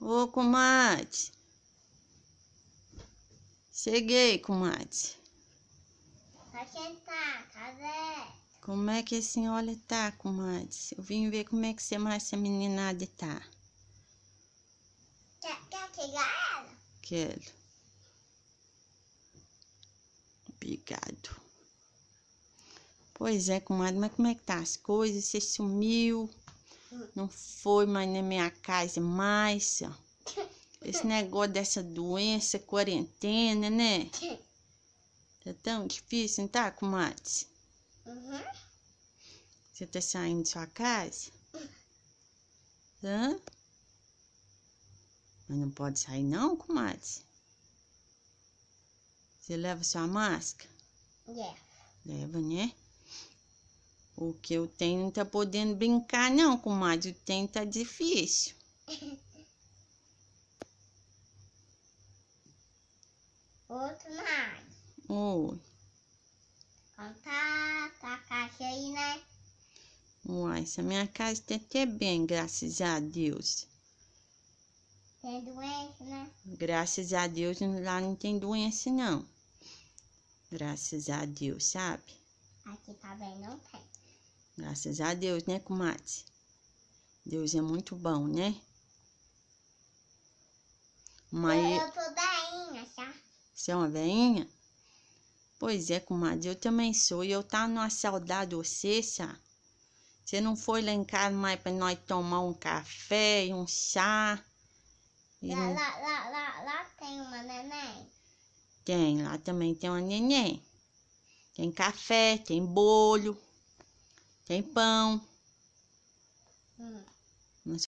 Ô, comadre. Cheguei, comadre. sentar, tá Como é que a senhora tá, comadre? Eu vim ver como é que você mais essa meninada tá. quer pegar ela? Quero. Obrigado. Pois é, comadre, mas como é que tá as coisas? Você sumiu? Não foi mais na minha casa mais. Esse negócio dessa doença, quarentena, né? Tá tão difícil, não tá, comadre? Uhum. Você tá saindo de sua casa? Hã? Mas não pode sair não, comadre? Você leva sua máscara? Leva. Yeah. Leva, né? O que eu tenho não tá podendo brincar, não, comadre. O tempo tá difícil. Outro mais. Oi. Contar tá, a caixa aí, né? Uai, essa minha casa tem tá até bem, graças a Deus. Tem doença, né? Graças a Deus, lá não tem doença, não. Graças a Deus, sabe? Aqui também não tem. Graças a Deus, né, comadre? Deus é muito bom, né? Mas... É eu tô veinha, tá? Você é uma veinha? Pois é, comadre, eu também sou. E eu tava tá numa saudade de você, sabe? Você não foi lá em casa mais pra nós tomar um café e um chá? E lá, lá, lá, lá, lá tem uma neném? Tem, lá também tem uma neném. Tem café, tem bolho. Tem pão. Hum.